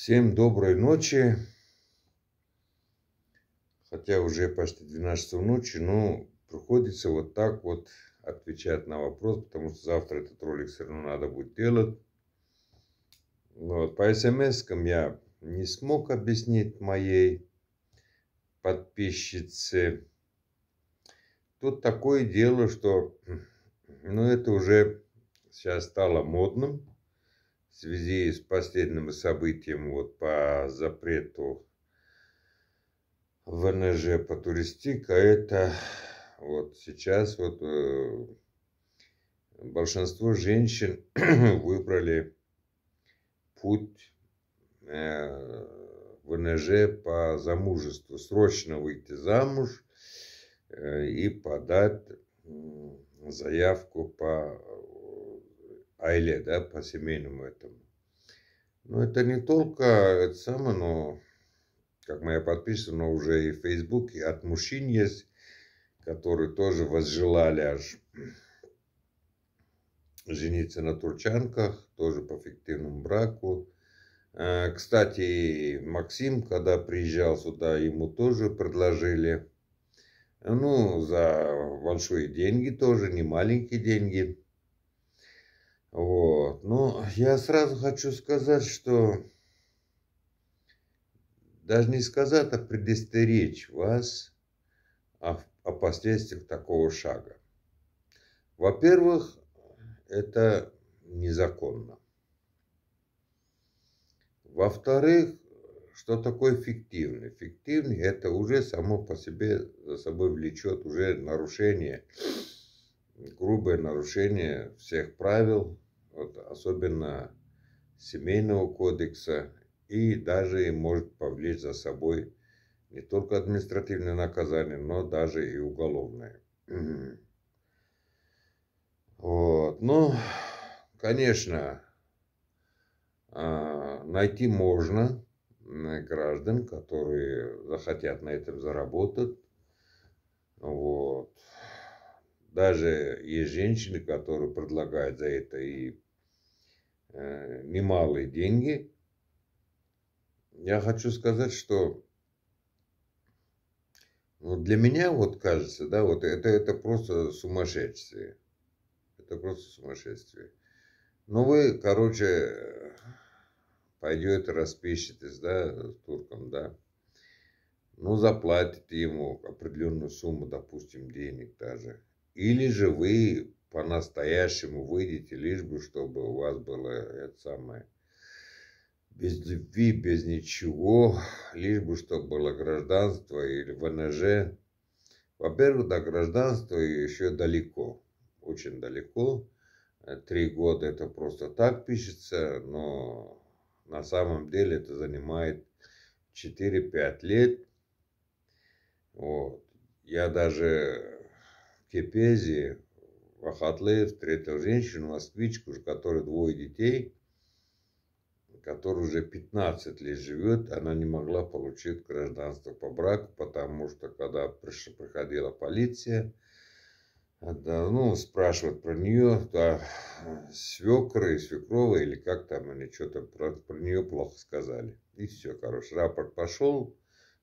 Всем доброй ночи. Хотя уже почти 12 ночи, но приходится вот так вот отвечать на вопрос, потому что завтра этот ролик все равно надо будет делать. Вот, по смс я не смог объяснить моей подписчице. Тут такое дело, что ну, это уже сейчас стало модным в связи с последним событием вот по запрету ВНЖ по туристика, это вот сейчас вот э, большинство женщин выбрали путь э, ВНЖ по замужеству, срочно выйти замуж э, и подать заявку по Айле, да, по семейному этому. Но ну, это не только это самое, но как моя подписчица, но уже и в Фейсбуке от мужчин есть, которые тоже возжелали аж жениться на турчанках, тоже по фиктивному браку. А, кстати, Максим, когда приезжал сюда, ему тоже предложили, ну, за большие деньги тоже, не маленькие деньги. Вот. Но ну, я сразу хочу сказать, что даже не сказать, а предостеречь вас о, о последствиях такого шага. Во-первых, это незаконно. Во-вторых, что такое фиктивный? Фиктивный – это уже само по себе за собой влечет уже нарушение, грубое нарушение всех правил, особенно Семейного кодекса, и даже может повлечь за собой не только административное наказание, но даже и уголовное. Вот. Ну, конечно, а, найти можно э, граждан, которые захотят на этом заработать. Вот. Даже есть женщины, которые предлагают за это и э, немалые деньги. Я хочу сказать, что ну, для меня вот кажется, да, вот это, это просто сумасшествие. Это просто сумасшествие. Ну, вы, короче, пойдете распишитесь, да, с турком, да. Ну, заплатите ему определенную сумму, допустим, денег даже. Или же вы по-настоящему выйдете, лишь бы, чтобы у вас было это самое, без любви, без ничего, лишь бы, чтобы было гражданство или ВНЖ. Во-первых, до гражданства еще далеко, очень далеко. Э, три года это просто так пишется, но на самом деле это занимает 4-5 лет. Вот. Я даже в Кепезии Вахатлеев встретил женщину, москвичку, у которой двое детей, которая уже 15 лет живет, она не могла получить гражданство по браку, потому что когда приходила полиция, да, ну, спрашивают про нее, то свекры и свекровы, или как там они что-то про, про нее плохо сказали. И все, короче, рапорт пошел,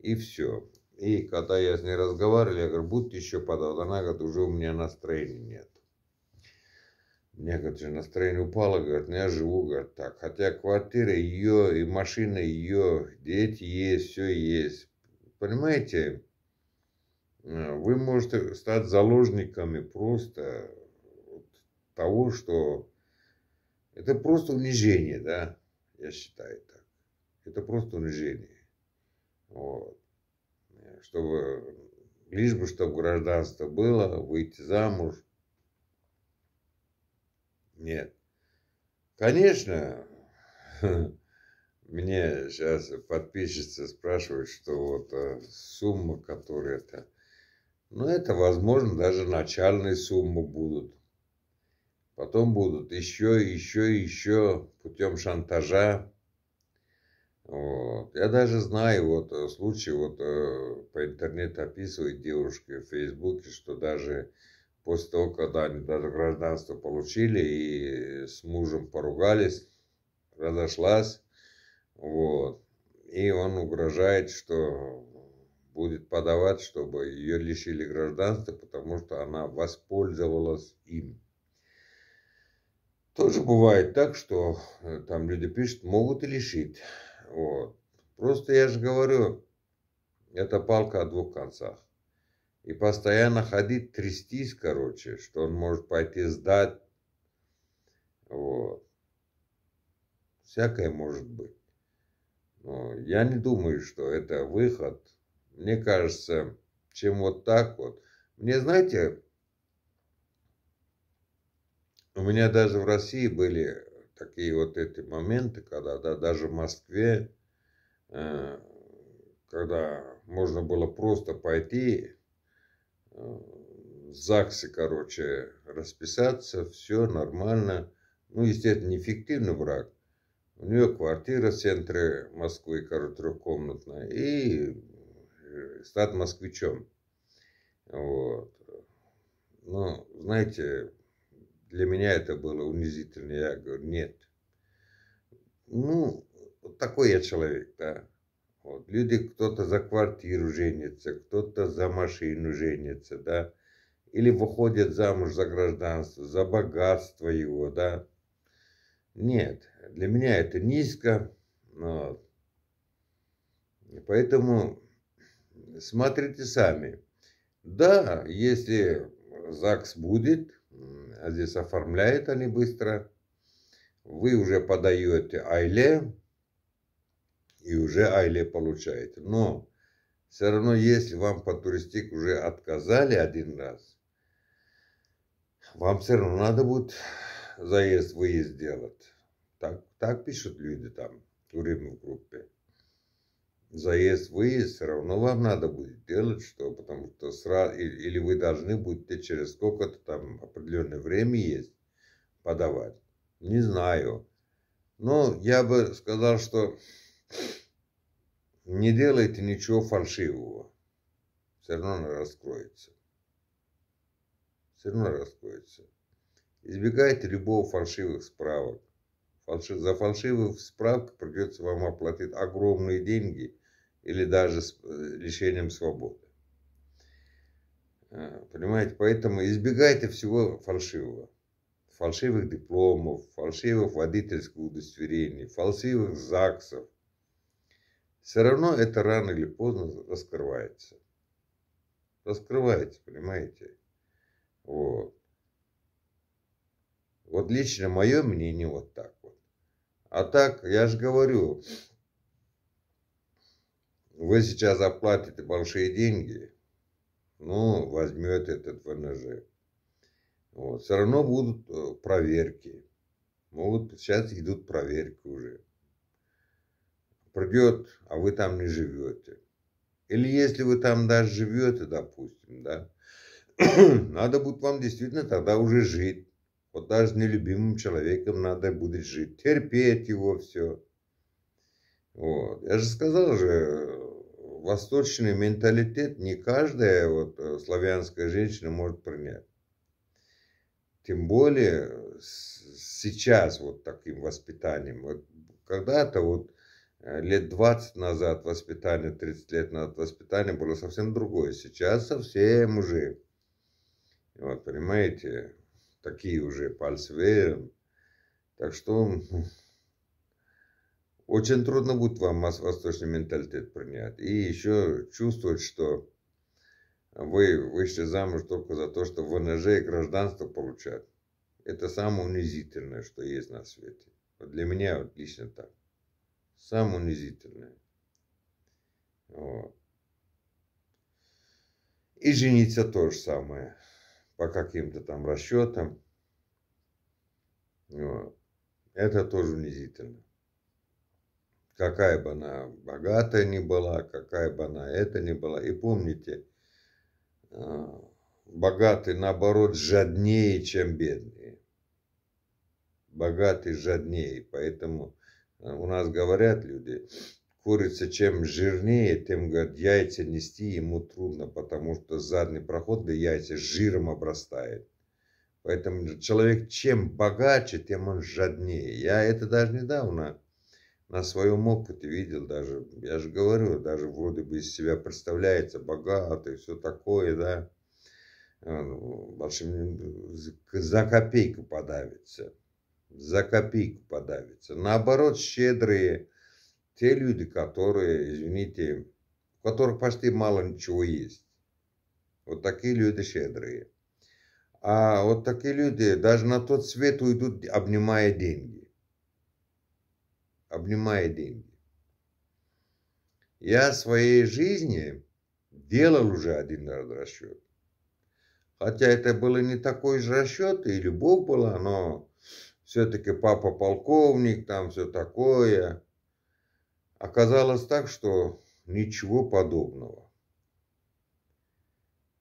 и все. И когда я с ней разговаривал, я говорю, будь еще подал. Она говорит, уже у меня настроения нет. Некоторые настроение упало, говорят, ну я живу, говорят, так. Хотя квартира ее, и машина ее, дети есть, все есть. Понимаете, э, вы можете стать заложниками просто того, что это просто унижение, да, я считаю так. Это просто унижение. Вот. Э, чтобы, лишь бы, чтобы гражданство было, выйти замуж, нет. Конечно, мне сейчас подписчицы спрашивают, что вот э, сумма, которая это... Ну, это, возможно, даже начальные суммы будут. Потом будут еще, еще, еще путем шантажа. Вот. Я даже знаю, вот э, случай, вот э, по интернету описывают девушки в Фейсбуке, что даже после того, когда они даже гражданство получили и с мужем поругались, разошлась, вот. И он угрожает, что будет подавать, чтобы ее лишили гражданства, потому что она воспользовалась им. Тоже бывает так, что э, там люди пишут, могут и лишить. Вот. Просто я же говорю, это палка о двух концах. И постоянно ходить, трястись, короче, что он может пойти сдать. Вот. Всякое может быть. Но я не думаю, что это выход. Мне кажется, чем вот так вот. Мне, знаете, у меня даже в России были такие вот эти моменты, когда да, даже в Москве, э, когда можно было просто пойти в ЗАГСе, короче, расписаться, все нормально. Ну, естественно, не брак. У нее квартира в центре Москвы, короче, трехкомнатная. И стать э, москвичом. Вот. Но, ну, знаете, для меня это было унизительно. Я говорю, нет. Ну, такой я человек, да. Вот. Люди кто-то за квартиру женится, кто-то за машину женится, да, или выходят замуж за гражданство, за богатство его, да. Нет, для меня это низко, вот. Поэтому смотрите сами. Да, если ЗАГС будет, а здесь оформляют они быстро, вы уже подаете Айле, и уже Айле получаете. Но все равно, если вам по туристик уже отказали один раз, вам все равно надо будет заезд-выезд делать. Так, так пишут люди там, турим в группе. Заезд-выезд все равно вам надо будет делать, что потому что сразу, или вы должны будете через сколько-то там определенное время есть подавать. Не знаю. Но я бы сказал, что не делайте ничего фальшивого. Все равно она раскроется. Все равно раскроется. Избегайте любого фальшивых справок. Фальши... За фальшивую справку придется вам оплатить огромные деньги или даже с э, лишением свободы. Э, понимаете, поэтому избегайте всего фальшивого. Фальшивых дипломов, фальшивых водительских удостоверений, фальшивых ЗАГСов – все равно это рано или поздно раскрывается. Раскрывается, понимаете? Вот. Вот лично мое мнение вот так вот. А так, я же говорю, вы сейчас заплатите большие деньги, ну, возьмет этот ВНЖ. Вот. Все равно будут э, проверки. Могут, сейчас идут проверки уже придет, а вы там не живете. Или если вы там даже живете, допустим, да, надо будет вам действительно тогда уже жить. Вот даже с нелюбимым человеком надо будет жить, терпеть его все. Вот. Я же сказал же, восточный менталитет не каждая вот э, славянская женщина может принять. Тем более сейчас вот таким воспитанием. Вот когда-то вот Э, лет 20 назад воспитание, 30 лет назад воспитание было совсем другое. Сейчас совсем уже, вот, понимаете, такие уже пальцы Так что очень трудно будет вам восточный менталитет принять. И еще чувствовать, что вы вышли замуж только за то, что ВНЖ и гражданство получать. Это самое унизительное, что есть на свете. Вот для меня вот лично так. Самое унизительное. Вот. И жениться то же самое. По каким-то там расчетам. Вот. Это тоже унизительно. Какая бы она богатая ни была, какая бы она это ни была. И помните, а, богатые, наоборот, жаднее, чем бедные. Богатые жаднее, поэтому а у нас говорят люди, курица чем жирнее, тем, говорят, яйца нести ему трудно, потому что задний проход для яйца жиром обрастает. Поэтому человек чем богаче, тем он жаднее. Я это даже недавно на своем опыте видел даже, я же говорю, даже вроде бы из себя представляется богатый, все такое, да. Э, ну, в общем, за копейку подавится за копейку подавится. Наоборот, щедрые те люди, которые, извините, у которых почти мало ничего есть. Вот такие люди щедрые. А вот такие люди даже на тот свет уйдут, обнимая деньги. Обнимая деньги. Я в своей жизни делал уже один раз расчет. Хотя это было не такой же расчет, и любовь была, но все-таки папа полковник, там все такое. Оказалось так, что ничего подобного.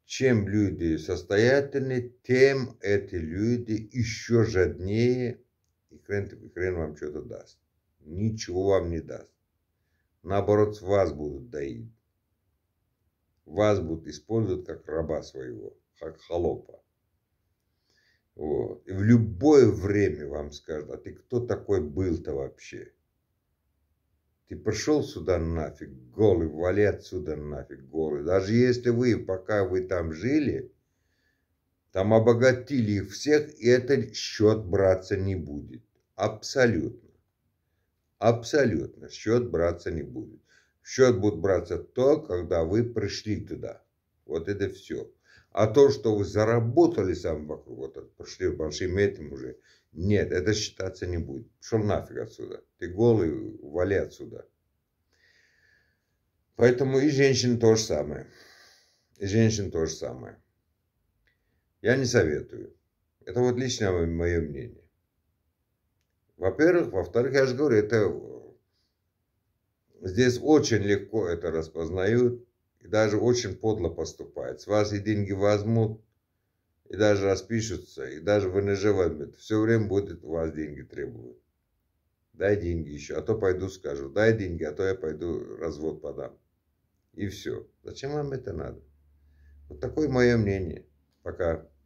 Чем люди состоятельны, тем эти люди еще жаднее, и хрен, и хрен вам что-то даст. Ничего вам не даст. Наоборот, вас будут доить. Вас будут использовать как раба своего, как холопа. Вот. И в любое время вам скажут, а ты кто такой был-то вообще? Ты пошел сюда нафиг голый, вали отсюда нафиг голый. Даже если вы, пока вы там жили, там обогатили их всех, и этот счет браться не будет. Абсолютно. Абсолютно. Счет браться не будет. Счет будет браться то, когда вы пришли туда. Вот это все. А то, что вы заработали сам вокруг, вот пошли большим этим уже, нет, это считаться не будет. Пошел нафиг отсюда. Ты голый, вали отсюда. Поэтому и женщин то же самое. И женщин то же самое. Я не советую. Это вот личное мое мнение. Во-первых, во-вторых, я же говорю, это э, здесь очень легко это распознают даже очень подло поступает. С вас и деньги возьмут, и даже распишутся, и даже ВНЖ возьмет. Все время будет у вас деньги требовать. Дай деньги еще, а то пойду скажу. Дай деньги, а то я пойду развод подам. И все. Зачем вам это надо? Вот такое мое мнение. Пока.